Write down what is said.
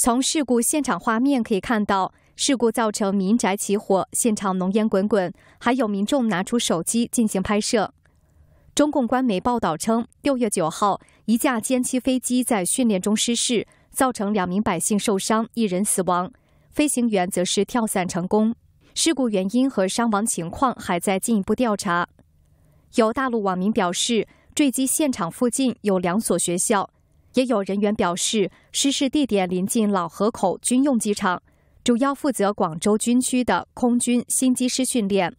从事故现场画面可以看到，事故造成民宅起火，现场浓烟滚滚，还有民众拿出手机进行拍摄。中共官媒报道称，六月九号，一架歼七飞机在训练中失事，造成两名百姓受伤，一人死亡，飞行员则是跳伞成功。事故原因和伤亡情况还在进一步调查。有大陆网民表示，坠机现场附近有两所学校。也有人员表示，失事地点临近老河口军用机场，主要负责广州军区的空军新机师训练。